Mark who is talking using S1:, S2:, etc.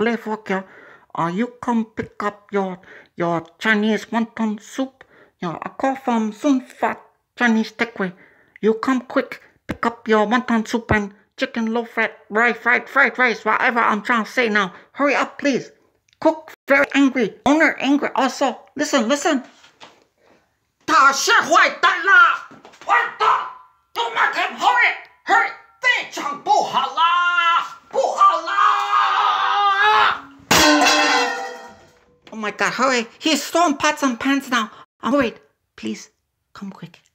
S1: clever girl. Uh, you come pick up your your Chinese wonton soup. Yeah, I call from Sun Fat Chinese takeaway. You come quick, pick up your wonton soup and chicken low fat rice, fried, fried rice, whatever I'm trying to say now. Hurry up, please. Cook very angry, owner angry. Also, listen, listen.
S2: 他是坏蛋啦！
S1: my god, hurry. He's throwing pots and pans now. Oh, wait. Please, come quick.